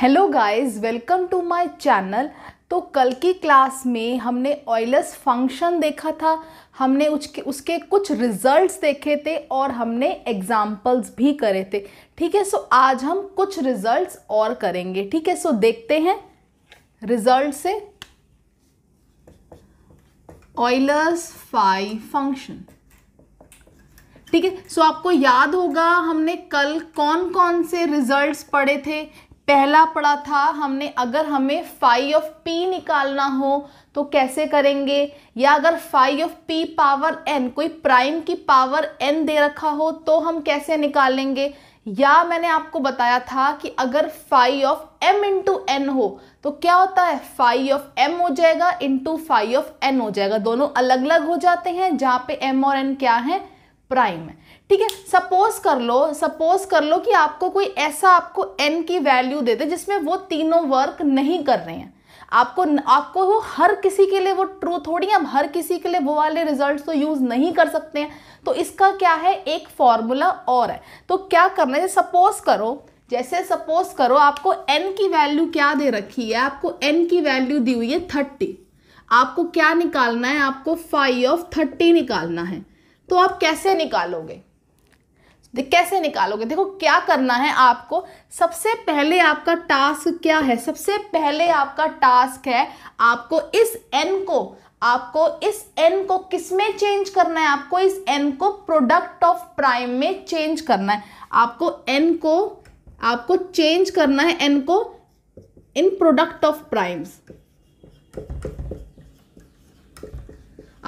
hello guys welcome to my channel तो कल की क्लास में हमने ऑयलस फंक्शन देखा था हमने उसके उसके कुछ रिजल्ट्स देखे थे और हमने एग्जाम्पल्स भी करे थे ठीक है सो आज हम कुछ रिजल्ट्स और करेंगे ठीक है सो देखते हैं रिजल्ट से ऑयलस फाइव फंक्शन ठीक है सो आपको याद होगा हमने कल कौन कौन से रिजल्ट्स पढ़े थे पहला पढ़ा था हमने अगर हमें फाइव ऑफ पी निकालना हो तो कैसे करेंगे या अगर phi of P power N कोई प्राइम की पावर एन दे रखा हो तो हम कैसे निकालेंगे या मैंने आपको बताया था कि अगर phi of M into N हो तो क्या होता है फाइव ऑफ एम हो जाएगा इंटू फाइव ऑफ एन हो जाएगा दोनों अलग अलग हो जाते हैं जहाँ पे एम और एन क्या है प्राइम है ठीक है सपोज कर लो सपोज कर लो कि आपको कोई ऐसा आपको एन की वैल्यू दे दे जिसमें वो तीनों वर्क नहीं कर रहे हैं आपको आपको वो हर किसी के लिए वो ट्रू थोड़ी है हर किसी के लिए वो वाले रिजल्ट्स तो यूज़ नहीं कर सकते हैं तो इसका क्या है एक फॉर्मूला और है तो क्या करना है सपोज करो जैसे सपोज करो आपको एन की वैल्यू क्या दे रखी है आपको एन की वैल्यू दी हुई है थर्टी आपको क्या निकालना है आपको फाइव ऑफ थर्टी निकालना है तो आप कैसे निकालोगे कैसे निकालोगे देखो क्या करना है आपको सबसे पहले आपका टास्क क्या है सबसे पहले आपका टास्क है आपको इस एन को आपको इस एन को किस में चेंज करना है आपको इस एन को प्रोडक्ट ऑफ प्राइम में चेंज करना है आपको एन को आपको चेंज करना है एन को इन प्रोडक्ट ऑफ प्राइम्स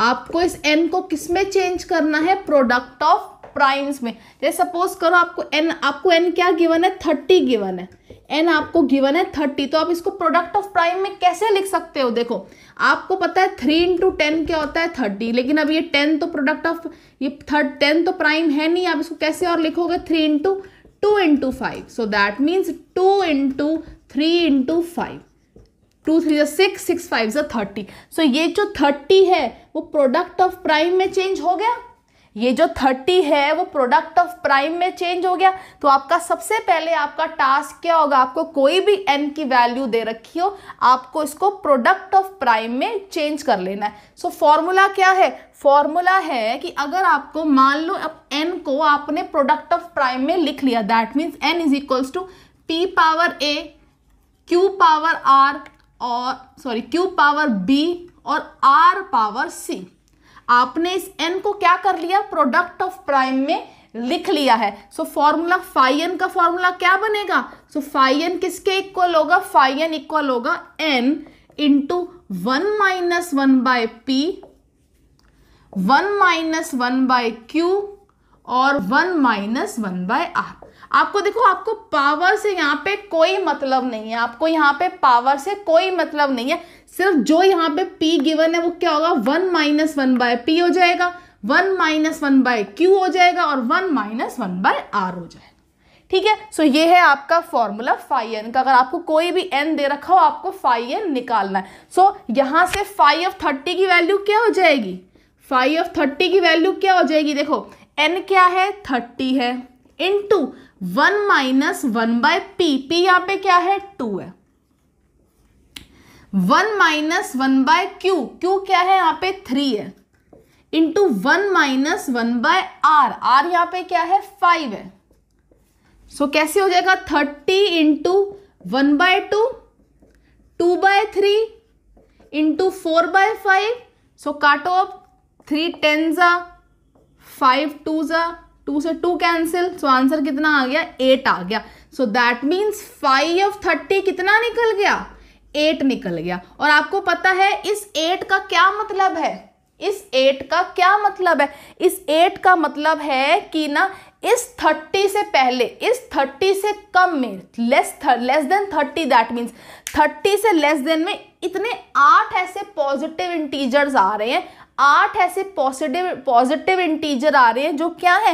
आपको इस एन को किसमें चेंज करना है प्रोडक्ट ऑफ प्राइम्स में जैसे सपोज करो आपको एन आपको एन क्या गिवन है थर्टी गिवन है एन आपको गिवन है थर्टी तो आप इसको प्रोडक्ट ऑफ प्राइम में कैसे लिख सकते हो देखो आपको पता है थ्री इंटू टेन क्या होता है थर्टी लेकिन अब ये टेन तो प्रोडक्ट ऑफ ये थर्ड टेन तो प्राइम है नहीं आप इसको कैसे और लिखोगे three into two into five so that means two into three into five two three जो सिक्स सिक्स फाइव जो थर्टी सो ये जो थर्टी है वो प्रोडक्ट ऑफ प्राइम में चेंज हो गया ये जो थर्टी है वो प्रोडक्ट ऑफ प्राइम में चेंज हो गया तो आपका सबसे पहले आपका टास्क क्या होगा आपको कोई भी एन की वैल्यू दे रखी हो आपको इसको प्रोडक्ट ऑफ प्राइम में चेंज कर लेना है सो so, फॉर्मूला क्या है फॉर्मूला है कि अगर आपको मान लो अब एन को आपने प्रोडक्ट ऑफ प्राइम में लिख लिया that means N is equals to P power A Q power R और सॉरी क्यू पावर बी और आर पावर सी आपने इस एन को क्या कर लिया प्रोडक्ट ऑफ प्राइम में लिख लिया है सो फॉर्मूला एन का फॉर्मूला क्या बनेगा सो एन किसके इक्वल होगा एन इक्वल होगा N into one minus one by P one minus one by Q और one minus one by R आपको देखो आपको पावर से यहाँ पे कोई मतलब नहीं है आपको यहाँ पे पावर से कोई मतलब नहीं है सिर्फ जो यहाँ पे p गिवन है वो क्या होगा one minus one by P हो जाएगा one minus one by Q हो जाएगा और one minus one by R हो जाएगा ठीक है सो ये है आपका फॉर्मूला फाइव एन का अगर आपको कोई भी एन दे रखा हो आपको फाइव एन निकालना है सो यहाँ से फाइव ऑफ थर्टी की वैल्यू क्या हो जाएगी फाइव ऑफ थर्टी की वैल्यू क्या हो जाएगी देखो एन क्या है थर्टी है into one minus one by P P यहां पे क्या है टू है one minus one by Q Q क्या है यहां पे थ्री है into one minus one by R R यहां पे क्या है फाइव है सो so, कैसे हो जाएगा thirty into one by two two by three into four by five so काटो अब थ्री टेन जा फाइव टू जा टू से टू कैंसिल सो आंसर कितना आ गया एट आ गया so that means five of thirty कितना निकल गया एट निकल गया और आपको पता है इस एट का क्या मतलब है इस एट का क्या मतलब है इस एट का मतलब है कि ना इस थर्टी से पहले इस थर्टी से कम में less less than thirty that means thirty से लेस देन में इतने आठ ऐसे पॉजिटिव इंटीजर्स आ रहे हैं आठ ऐसे पॉजिटिव पॉजिटिव इंटीजर आ रहे हैं जो क्या है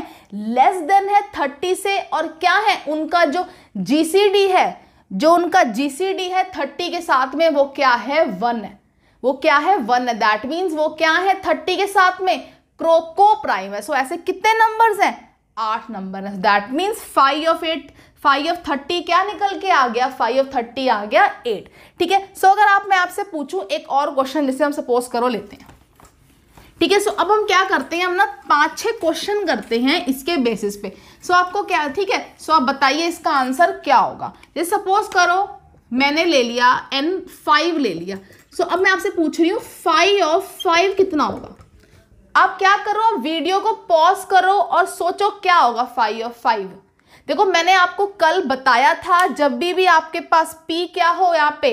लेस देन है थर्टी से और क्या है उनका जो जीसीडी है जो उनका जीसीडी है थर्टी के साथ में वो क्या है वन है वो क्या है वन है दैट मीन्स वो क्या है थर्टी के साथ में क्रोको प्राइम है सो so, ऐसे कितने नंबर्स हैं आठ नंबर है that means five of eight five of thirty क्या निकल के आ गया फाइव ऑफ थर्टी आ गया एट ठीक है सो अगर आप मैं आपसे पूछूं एक और क्वेश्चन जिसे हम सपोज करो लेते हैं ठीक है सो अब हम क्या करते हैं हम ना पांच छह क्वेश्चन करते हैं इसके बेसिस पे सो आपको क्या ठीक है सो आप बताइए इसका आंसर क्या होगा जैसे सपोज करो मैंने ले लिया एन फाइव ले लिया सो so, अब मैं आपसे पूछ रही हूँ फाइव ऑफ फाइव कितना होगा आप क्या करो वीडियो को पॉज करो और सोचो क्या होगा फाइव ऑफ फाइव देखो मैंने आपको कल बताया था जब भी भी आपके पास पी क्या हो यहाँ पे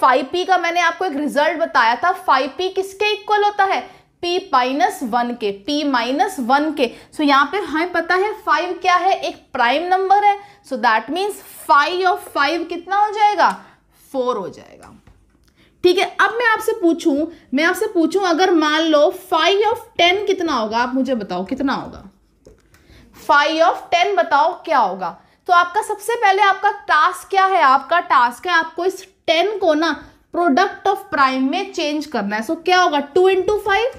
फाइव पी का मैंने आपको एक रिजल्ट बताया था फाइव पी किसके इक्वल होता है p माइनस वन के p माइनस वन के सो so, यहाँ पे हमें पता है फाइव क्या है एक प्राइम नंबर है so that means five of five कितना हो जाएगा फोर हो जाएगा ठीक है अब मैं आपसे पूछूं मैं आपसे पूछूं अगर मान लो फाइव ऑफ टेन कितना होगा आप मुझे बताओ कितना होगा फाइव ऑफ टेन बताओ क्या होगा तो आपका सबसे पहले आपका टास्क क्या है आपका टास्क है आपको इस टेन को ना प्रोडक्ट ऑफ प्राइम में चेंज करना है सो so, क्या होगा टू इंटू फाइव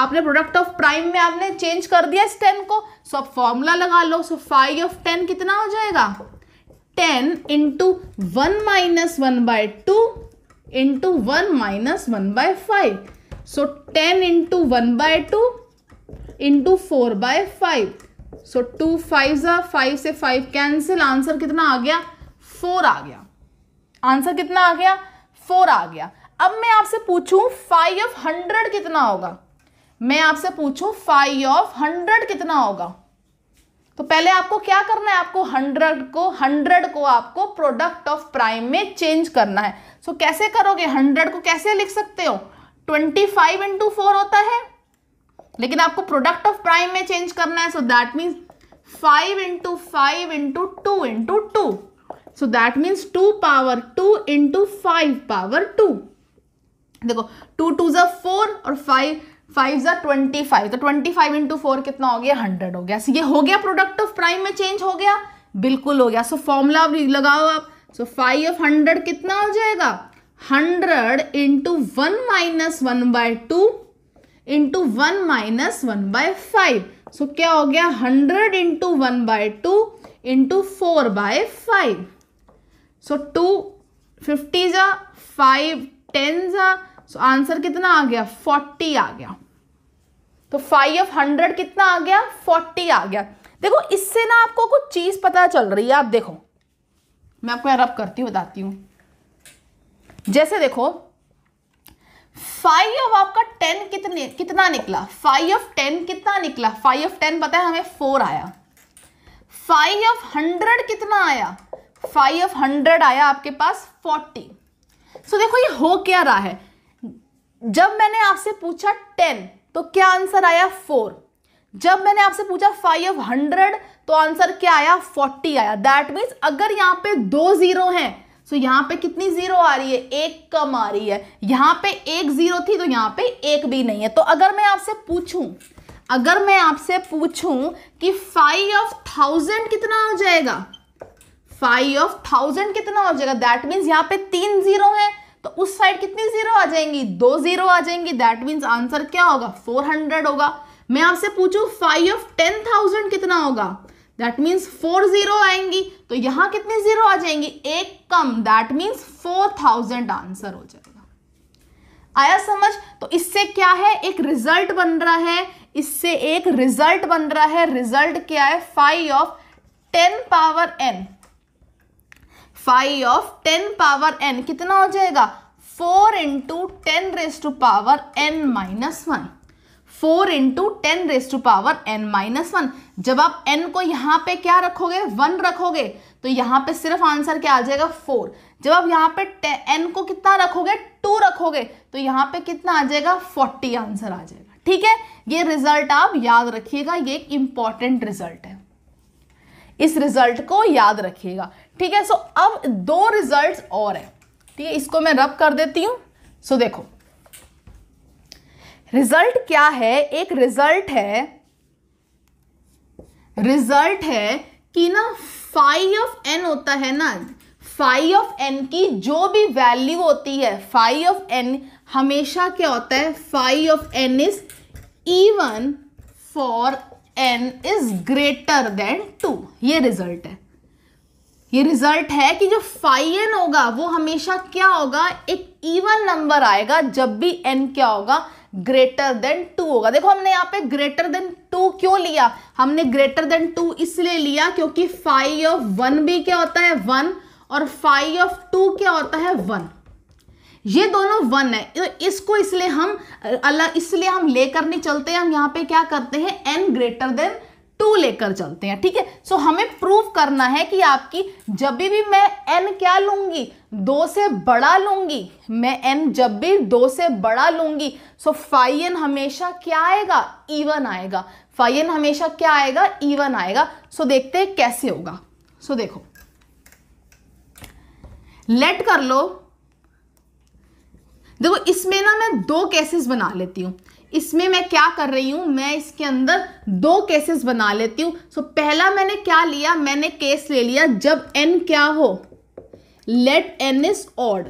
आपने प्रोडक्ट ऑफ प्राइम में आपने चेंज कर दिया इस टेन को सो आप फॉर्मूला लगा लो सो फाइव ऑफ टेन कितना हो जाएगा ten into one minus one by two into one minus one by five so ten into one by two into four by five so two five जो five से five cancel answer कितना आ गया four आ गया answer कितना आ गया four आ गया अब मैं आपसे पूछूं फाइव ऑफ हंड्रेड कितना होगा मैं आपसे पूछूं फाइव ऑफ हंड्रेड कितना होगा तो पहले आपको क्या करना है आपको हंड्रेड को हंड्रेड को आपको प्रोडक्ट ऑफ प्राइम में चेंज करना है सो so, कैसे करोगे हंड्रेड को कैसे लिख सकते हो ट्वेंटी फाइव इंटू फोर होता है लेकिन आपको प्रोडक्ट ऑफ प्राइम में चेंज करना है so that means five into five into two into two so that means two power two into five power two देखो टू टू जो फोर और फाइव फाइव ज़ा ट्वेंटी फाइव तो twenty five into four कितना हो गया hundred हो गया so, ये हो गया प्रोडक्ट ऑफ प्राइम में चेंज हो गया बिल्कुल हो गया सो so, फॉर्मूला लगाओ आप सो फाइव ऑफ हंड्रेड कितना हो जाएगा hundred into one minus one by two into one minus one by five so क्या हो गया hundred into one by two into four by five so two fifty जा five ten जा so answer कितना आ गया फोर्टी आ गया तो फाइव ऑफ हंड्रेड कितना आ गया फोर्टी आ गया देखो इससे ना आपको कुछ चीज़ पता चल रही है आप देखो मैं आपको रब करती हूं बताती हूं जैसे देखो फाइव ऑफ आपका टेन कितने कितना निकला फाइव ऑफ टेन कितना निकला फाइव ऑफ टेन पता है हमें फोर आया फाइव ऑफ हंड्रेड कितना आया फाइव ऑफ हंड्रेड आया आपके पास फोर्टी सो so, देखो ये हो क्या रहा है जब मैंने आपसे पूछा टेन तो क्या आंसर आया फोर जब मैंने आपसे पूछा फाइव हंड्रेड तो आंसर क्या आया फोर्टी आया दैट मीन अगर यहां पे दो जीरो हैं तो यहां पे कितनी जीरो आ रही है एक कम आ रही है यहां पे एक जीरो थी तो यहां पे एक भी नहीं है तो अगर मैं आपसे पूछूं अगर मैं आपसे पूछूं कि फाइव ऑफ थाउजेंड कितना हो जाएगा फाइव ऑफ थाउजेंड कितना हो जाएगा दैट मीन्स यहाँ पे तीन जीरो है तो उस साइड कितनी जीरो आ जाएंगी दो जीरो आ जाएंगी दैट मीन्स आंसर क्या होगा फोर हंड्रेड होगा मैं आपसे पूछू फाइव ऑफ टेन थाउजेंड कितना होगा दैट मीन्स फोर जीरो आएंगी तो यहां कितनी जीरो आ जाएंगी एक कम that means four thousand answer हो जाएगा आया समझ तो इससे क्या है एक रिजल्ट बन रहा है इससे एक रिजल्ट बन रहा है रिजल्ट क्या है five of ten power N five of ten power N कितना हो जाएगा four into ten raise to power N minus one four into ten raise to power N minus one जब आप एन को यहाँ पे क्या रखोगे वन रखोगे तो यहाँ पे सिर्फ आंसर क्या आ जाएगा फोर जब आप यहाँ पे एन को कितना रखोगे टू रखोगे तो यहाँ पे कितना आ जाएगा फोर्टी आंसर आ जाएगा ठीक है ये रिजल्ट आप याद रखिएगा ये एक इंपॉर्टेंट रिजल्ट है इस रिजल्ट को याद रखिएगा ठीक है सो अब दो रिजल्ट और हैं ठीक है इसको मैं रब कर देती हूं सो देखो रिजल्ट क्या है एक रिजल्ट है रिजल्ट है कि ना फाइव ऑफ एन होता है ना फाइव ऑफ एन की जो भी वैल्यू होती है फाइव ऑफ एन हमेशा क्या होता है five of N is even for N is greater than two ये रिजल्ट है ये रिजल्ट है कि जो फाइव एन होगा वो हमेशा क्या होगा एक इवन नंबर आएगा जब भी एन क्या होगा ग्रेटर देन टू होगा देखो हमने यहाँ पे ग्रेटर देन टू क्यों लिया हमने ग्रेटर देन टू इसलिए लिया क्योंकि फाइव ऑफ वन भी क्या होता है वन और फाइव ऑफ टू क्या होता है वन ये दोनों वन है तो इसको इसलिए हम अलग इसलिए हम लेकर नहीं चलते हम यहाँ पे क्या करते हैं एन ग्रेटर देन टू लेकर चलते हैं ठीक है सो हमें प्रूव करना है कि आपकी जब भी मैं एन क्या लूंगी दो से बड़ा लूंगी मैं एन जब भी दो से बड़ा लूंगी सो फाइव एन हमेशा क्या आएगा इवन आएगा फाइव एन हमेशा क्या आएगा इवन आएगा सो देखते हैं कैसे होगा सो देखो लेट कर लो देखो इसमें ना मैं दो केसेस बना लेती हूं इसमें मैं क्या कर रही हूँ मैं इसके अंदर दो केसेस बना लेती हूँ सो so, पहला मैंने क्या लिया मैंने केस ले लिया जब एन क्या हो लेट एन इज ऑड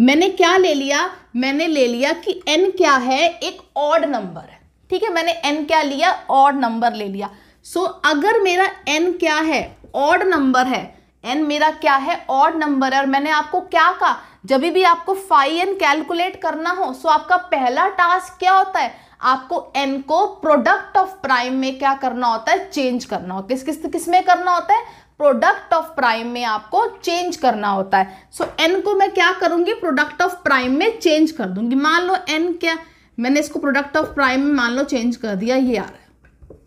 मैंने क्या ले लिया मैंने ले लिया कि एन क्या है एक ऑड नंबर है ठीक है मैंने एन क्या लिया ऑड नंबर ले लिया सो so, अगर मेरा एन क्या है ऑड नंबर है एन मेरा क्या है ऑड नंबर है और मैंने आपको क्या कहा जब भी आपको फाइव एन कैलकुलेट करना हो सो आपका पहला टास्क क्या होता है आपको एन को प्रोडक्ट ऑफ प्राइम में क्या करना होता है चेंज करना होता है किस किस किस में करना होता है प्रोडक्ट ऑफ प्राइम में आपको चेंज करना होता है सो so, एन को मैं क्या करूंगी प्रोडक्ट ऑफ प्राइम में चेंज कर दूंगी मान लो एन क्या मैंने इसको प्रोडक्ट ऑफ प्राइम में मान लो चेंज कर दिया ये आ रहा है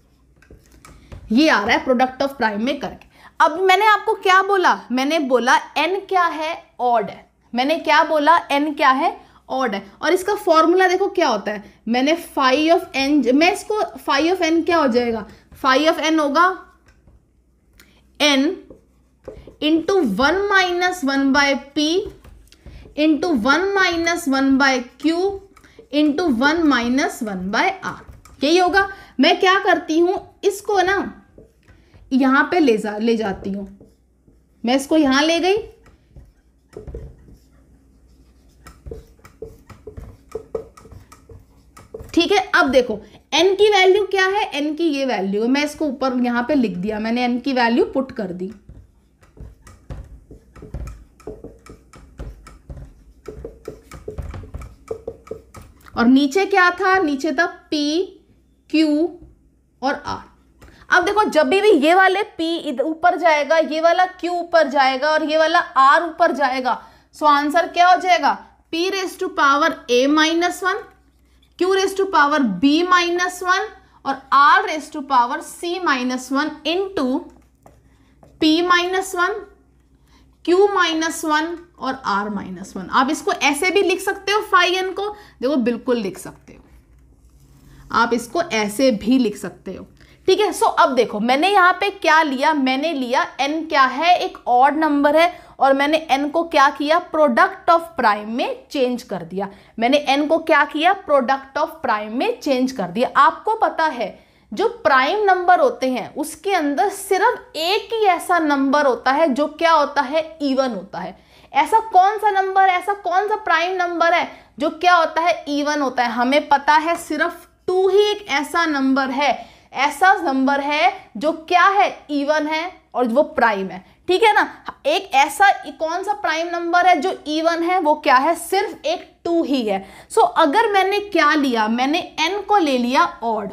ये आ रहा है प्रोडक्ट ऑफ प्राइम में करके अब मैंने आपको क्या बोला मैंने बोला एन क्या है ऑड है मैंने क्या बोला एन क्या है ऑड है और इसका फॉर्मूला देखो क्या होता है मैंने फाइव ऑफ एन मैं इसको फाइव ऑफ एन क्या हो जाएगा फाइव ऑफ एन होगा N into one minus one by P into one minus one by Q into one minus one by R यही होगा मैं क्या करती हूं इसको ना यहां पे ले जा ले जाती हूं मैं इसको यहां ले गई ठीक है अब देखो एन की वैल्यू क्या है एन की ये वैल्यू है मैं इसको ऊपर यहां पे लिख दिया मैंने एन की वैल्यू पुट कर दी और नीचे क्या था नीचे था पी क्यू और आर अब देखो जब भी ये वाले पी ऊपर जाएगा ये वाला क्यू ऊपर जाएगा और ये वाला आर ऊपर जाएगा सो आंसर क्या हो जाएगा P raise to power A minus one Q raise to power B minus one और R raise to power C minus one into P minus one Q minus one और R minus one आप इसको ऐसे भी लिख सकते हो five N को देखो बिल्कुल लिख सकते हो आप इसको ऐसे भी लिख सकते हो ठीक है सो अब देखो मैंने यहाँ पे क्या लिया मैंने लिया एन क्या है एक ऑड नंबर है और मैंने एन को क्या किया प्रोडक्ट ऑफ प्राइम में चेंज कर दिया मैंने एन को क्या किया प्रोडक्ट ऑफ प्राइम में चेंज कर दिया आपको पता है जो प्राइम नंबर होते हैं उसके अंदर सिर्फ एक ही ऐसा नंबर होता है जो क्या होता है इवन होता है ऐसा कौन सा नंबर ऐसा कौन सा प्राइम नंबर है जो क्या होता है इवन होता है हमें पता है सिर्फ टू ही एक ऐसा नंबर है ऐसा नंबर है जो क्या है इवन है और वो प्राइम है ठीक है ना एक ऐसा कौन सा प्राइम नंबर है जो इवन है वो क्या है सिर्फ एक टू ही है सो so, अगर मैंने क्या लिया मैंने एन को ले लिया ऑड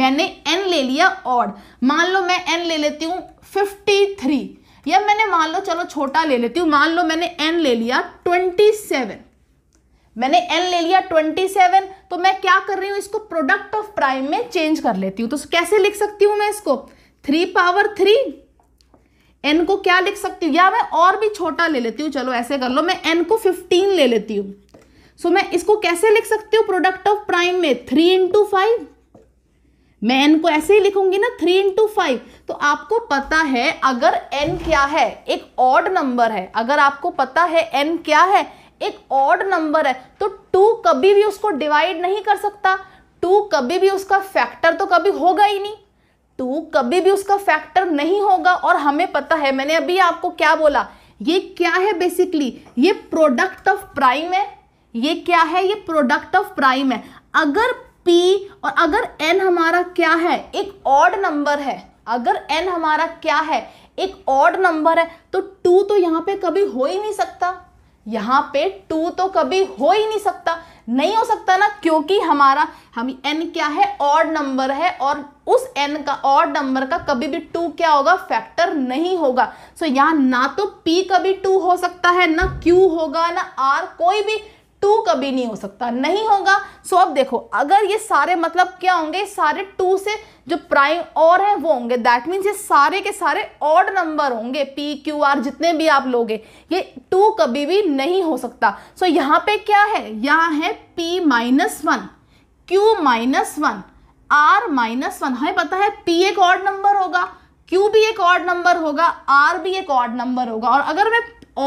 मैंने एन ले लिया ऑड मान लो मैं एन ले लेती हूँ फिफ्टी थ्री या मैंने मान लो चलो छोटा ले लेती हूँ मान लो मैंने एन ले लिया ट्वेंटी सेवन मैंने एन ले लिया ट्वेंटी सेवन तो मैं क्या कर रही हूँ इसको प्रोडक्ट ऑफ प्राइम में चेंज कर लेती हूँ तो कैसे लिख सकती हूँ मैं इसको थ्री पावर थ्री एन को क्या लिख सकती हूँ या मैं और भी छोटा ले लेती हूँ चलो ऐसे कर लो मैं एन को फिफ्टीन ले लेती हूँ सो मैं इसको कैसे लिख सकती हूँ प्रोडक्ट ऑफ प्राइम में थ्री इंटू फाइव मैं एन को ऐसे ही लिखूंगी ना थ्री इंटू फाइव तो आपको पता है अगर एन क्या है एक ऑड नंबर है अगर आपको पता है एन क्या है एक ऑड नंबर है तो टू कभी भी उसको डिवाइड नहीं कर सकता टू कभी भी उसका फैक्टर तो कभी होगा ही नहीं टू कभी भी उसका फैक्टर नहीं होगा और हमें पता है मैंने अभी आपको क्या बोला ये क्या है बेसिकली ये प्रोडक्ट ऑफ प्राइम है ये क्या है ये प्रोडक्ट ऑफ प्राइम है अगर p और अगर n हमारा क्या है एक ऑड नंबर है अगर n हमारा क्या है एक ऑड नंबर है तो टू तो यहाँ पे कभी हो ही नहीं सकता यहाँ पे टू तो कभी हो ही नहीं सकता नहीं हो सकता ना क्योंकि हमारा हम एन क्या है ऑड नंबर है और उस एन का ऑड नंबर का कभी भी टू क्या होगा फैक्टर नहीं होगा सो so, यहाँ ना तो पी कभी टू हो सकता है ना क्यू होगा ना आर कोई भी टू कभी नहीं हो सकता नहीं होगा सो अब देखो अगर ये सारे मतलब क्या होंगे सारे टू से जो प्राइम और हैं वो होंगे दैट मीन्स ये सारे के सारे ऑड नंबर होंगे पी क्यू आर जितने भी आप लोगे ये टू कभी भी नहीं हो सकता सो so, यहाँ पे क्या है यहाँ है P minus one Q minus one R minus one हमें पता है पी एक ऑड नंबर होगा क्यू भी एक ऑड नंबर होगा आर भी एक ऑड नंबर होगा और अगर मैं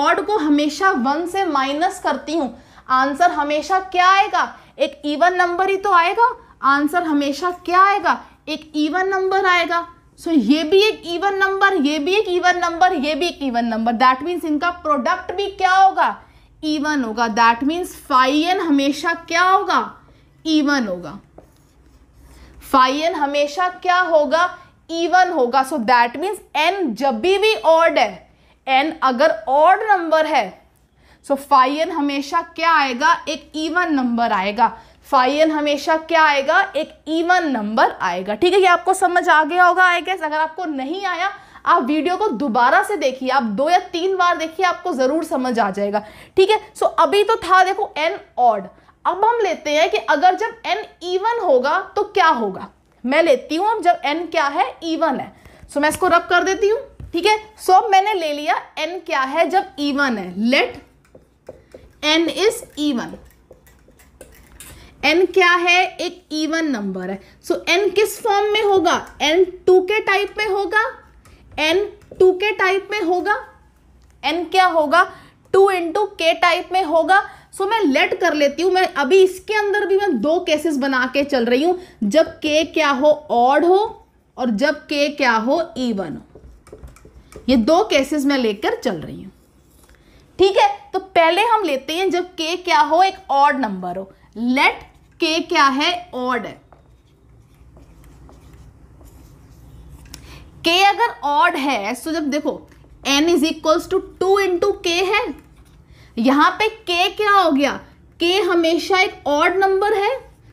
ऑड को हमेशा वन से माइनस करती हूँ आंसर हमेशा क्या आएगा एक इवन नंबर ही तो आएगा आंसर हमेशा क्या आएगा एक इवन नंबर आएगा सो so, ये भी एक इवन नंबर ये भी एक इवन नंबर ये भी एक इवन नंबर दैट मीन्स इनका प्रोडक्ट भी क्या होगा इवन होगा दैट मीन्स फाइव एन हमेशा क्या होगा इवन होगा फाइव एन हमेशा क्या होगा इवन होगा सो दैट मीन्स एन जब भी ऑर्ड ऑड है एन अगर ऑर्ड नंबर है सो फाइन हमेशा क्या आएगा एक इवन नंबर आएगा फाइन हमेशा क्या आएगा एक इवन नंबर आएगा ठीक है ये आपको समझ आ गया होगा आई गेस अगर आपको नहीं आया आप वीडियो को दोबारा से देखिए आप दो या तीन बार देखिए आपको ज़रूर समझ आ जाएगा ठीक है सो अभी तो था देखो एन ऑड अब हम लेते हैं कि अगर जब एन इवन होगा तो क्या होगा मैं लेती हूँ अब जब एन क्या है इवन है सो so, मैं इसको रब कर देती हूँ ठीक है सो अब मैंने ले लिया एन क्या है जब इवन है let N is even N क्या है एक ईवन नंबर है सो so, एन किस फॉर्म में होगा एन टू के टाइप में होगा एन टू के टाइप में होगा एन क्या होगा टू इंटू के टाइप में होगा सो so, मैं लेट कर लेती हूं मैं अभी इसके अंदर भी मैं दो केसेस बना के चल रही हूं जब के क्या हो ऑड हो और जब के क्या हो इवन हो ये दो केसेस मैं लेकर चल रही हूं ठीक है तो पहले हम लेते हैं जब के क्या हो एक ऑड नंबर हो लेट के क्या है ऑड है के अगर ऑड है तो जब देखो N is equals to two into K है यहां पे के क्या हो गया के हमेशा एक ऑड नंबर है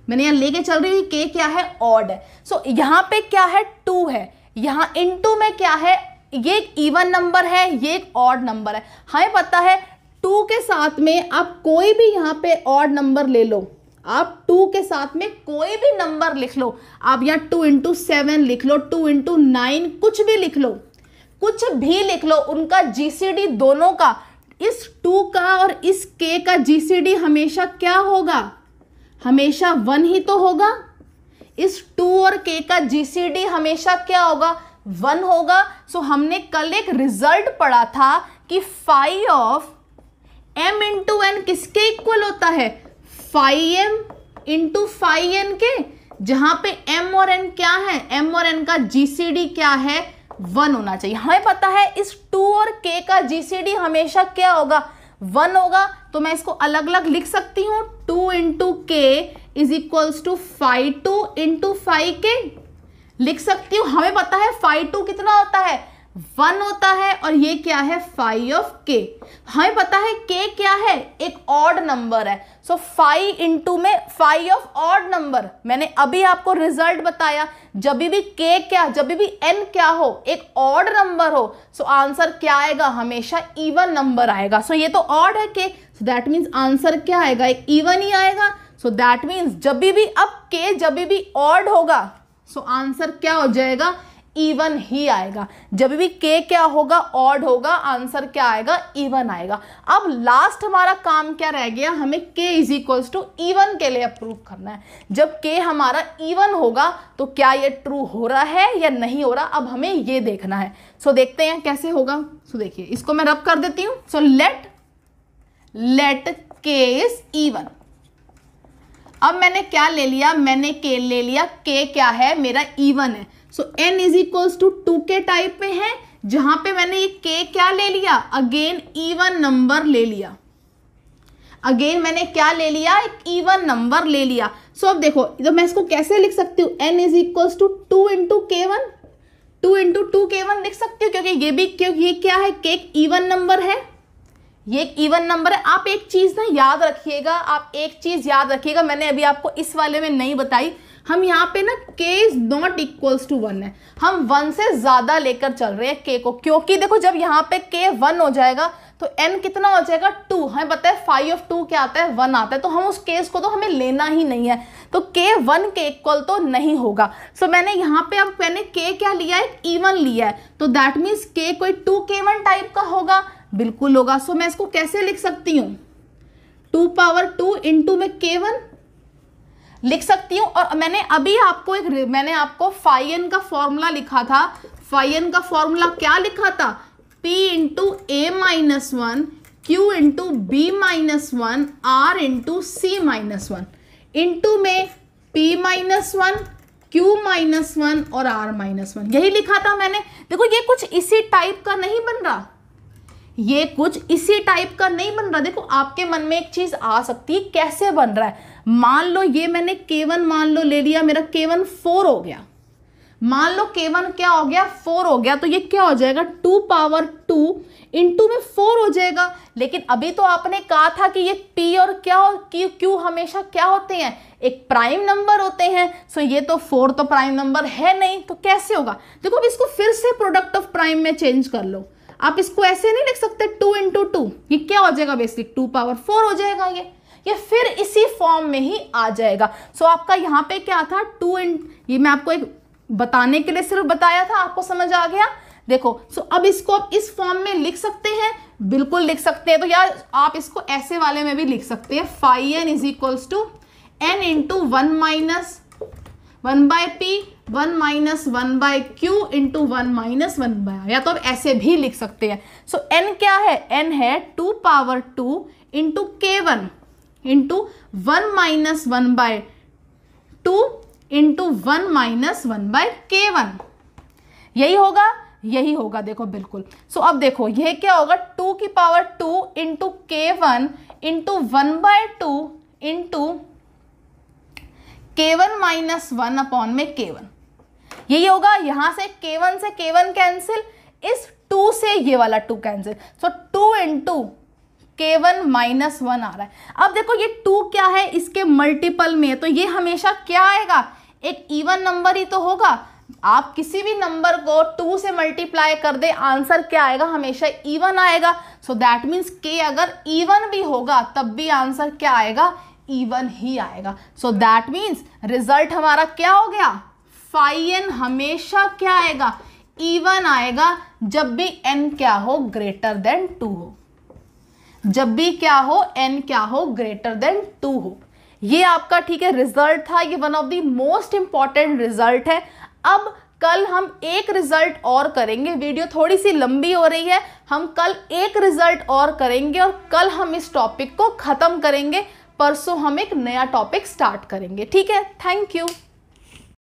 मैंने यहां लेके चल रही हूँ के क्या है ऑड है सो so, यहां पे क्या है टू है इन इंटू में क्या है ये एक इवन नंबर है ये एक ऑड नंबर है हमें पता है टू के साथ में आप कोई भी यहाँ पे और नंबर ले लो आप टू के साथ में कोई भी नंबर लिख लो आप यहाँ टू इंटू सेवन लिख लो टू इंटू नाइन कुछ भी लिख लो कुछ भी लिख लो उनका जीसीडी दोनों का इस टू का और इस के का जीसीडी हमेशा क्या होगा हमेशा वन ही तो होगा इस टू और के का जीसीडी हमेशा क्या होगा वन होगा सो so, हमने कल एक रिजल्ट पढ़ा था कि five of M into N किसके इक्वल होता है five M into five N के जहां पे m और n क्या है m और n का gcd क्या है वन होना चाहिए हमें पता है इस टू और k का gcd हमेशा क्या होगा वन होगा तो मैं इसको अलग अलग लिख सकती हूँ two into K is equals to five two into five K लिख सकती हूँ हमें पता है फाइव टू कितना होता है वन होता है और ये क्या है फाइव ऑफ के हमें पता है के क्या है एक ऑड नंबर है सो फाइव इंटू में फाइव ऑफ ऑड नंबर मैंने अभी आपको रिजल्ट बताया जब भी के क्या जब भी एन क्या हो एक ऑड नंबर हो सो so आंसर क्या आएगा हमेशा इवन नंबर आएगा सो so ये तो ऑड है के सो दैट मीन्स आंसर क्या आएगा एक इवन ही आएगा सो दैट मीन्स जब भी अब के जब भी ऑड होगा सो so आंसर क्या हो जाएगा इवन ही आएगा जब भी के क्या होगा ऑड होगा आंसर क्या आएगा इवन आएगा अब लास्ट हमारा काम क्या रह गया हमें के इज इक्वल्स टू इवन के लिए अप्रूव करना है जब के हमारा इवन होगा तो क्या ये ट्रू हो रहा है या नहीं हो रहा अब हमें ये देखना है सो so, देखते हैं कैसे होगा सो so, देखिए इसको मैं रब कर देती हूं so let let K is even अब मैंने क्या ले लिया मैंने के ले लिया के क्या है मेरा इवन है so N is equals to two K type में है जहां पे मैंने ये के क्या ले लिया अगेन ईवन नंबर ले लिया अगेन मैंने क्या ले लिया एक इवन नंबर ले लिया सो so, अब देखो तो मैं इसको कैसे लिख सकती हूँ N is equals to two into K one two into two K one लिख सकती हूँ क्योंकि ये भी क्योंकि ये क्या है केक इवन नंबर है ये एक इवन नंबर है आप एक चीज़ ना याद रखिएगा आप एक चीज़ याद रखिएगा मैंने अभी आपको इस वाले में नहीं बताई हम यहाँ पे ना k is not equals to one है हम वन से ज़्यादा लेकर चल रहे हैं k को क्योंकि देखो जब यहाँ पे k वन हो जाएगा तो n कितना हो जाएगा टू हमें पता है फाइव ऑफ टू क्या आता है वन आता है तो हम उस केस को तो हमें लेना ही नहीं है तो k वन के इक्वल तो नहीं होगा सो so, मैंने यहाँ पे अब मैंने k क्या लिया है इवन लिया है तो दैट मीन्स k कोई टू के वन टाइप का होगा बिल्कुल होगा सो so, मैं इसको कैसे लिख सकती हूँ टू पावर टू इंटू में के वन लिख सकती हूँ और मैंने अभी आपको एक मैंने आपको फाइन का फॉर्मूला लिखा था फाइन का फॉर्मूला क्या लिखा था P into A minus one Q into B minus one R into C minus one into में P minus one Q minus one और R माइनस वन यही लिखा था मैंने देखो ये कुछ इसी टाइप का नहीं बन रहा ये कुछ इसी टाइप का नहीं बन रहा देखो आपके मन में एक चीज़ आ सकती है कैसे बन रहा है मान लो ये मैंने केवन मान लो ले लिया मेरा केवन फोर हो गया मान लो केवन क्या हो गया फोर हो गया तो ये क्या हो जाएगा two power two into में फोर हो जाएगा लेकिन अभी तो आपने कहा था कि ये पी और क्या हो क्यू क्यू हमेशा क्या होते हैं एक प्राइम नंबर होते हैं सो ये तो फोर तो प्राइम नंबर है नहीं तो कैसे होगा देखो अब इसको फिर से प्रोडक्ट ऑफ प्राइम में चेंज कर लो आप इसको ऐसे नहीं लिख सकते टू इंटू टू ये क्या हो जाएगा बेसिक टू पावर फोर हो जाएगा ये ये फिर इसी फॉर्म में ही आ जाएगा सो so, आपका यहाँ पे क्या था टू इन ये मैं आपको एक बताने के लिए सिर्फ बताया था आपको समझ आ गया देखो सो so, अब इसको आप इस फॉर्म में लिख सकते हैं बिल्कुल लिख सकते हैं तो यार आप इसको ऐसे वाले में भी लिख सकते हैं five N is equals to N into one minus one by P one minus one by Q into one minus one by या तो आप ऐसे भी लिख सकते हैं सो so, एन क्या है एन है two power two into K one into one minus one by two into one minus one by K one यही होगा यही होगा देखो बिल्कुल सो so, अब देखो यह क्या होगा टू की power two into K one into one by two into K one minus one upon में के वन यही होगा यहां से के वन से के वन कैंसिल इस टू से ये वाला two cancel so two into K one minus one आ रहा है अब देखो ये टू क्या है इसके मल्टीपल में है तो ये हमेशा क्या आएगा एक इवन नंबर ही तो होगा आप किसी भी नंबर को टू से मल्टीप्लाई कर दे आंसर क्या आएगा हमेशा इवन आएगा सो दैट मीन्स के अगर इवन भी होगा तब भी आंसर क्या आएगा इवन ही आएगा सो दैट मीन्स रिजल्ट हमारा क्या हो गया फाइ एन हमेशा क्या आएगा इवन आएगा जब भी एन क्या हो ग्रेटर देन टू हो जब भी क्या हो एन क्या हो ग्रेटर देन टू हो ये आपका ठीक है रिजल्ट था ये one of the most important result है अब कल हम एक रिजल्ट और करेंगे वीडियो थोड़ी सी लंबी हो रही है हम कल एक रिजल्ट और करेंगे और कल हम इस टॉपिक को ख़त्म करेंगे परसों हम एक नया टॉपिक स्टार्ट करेंगे ठीक है थैंक यू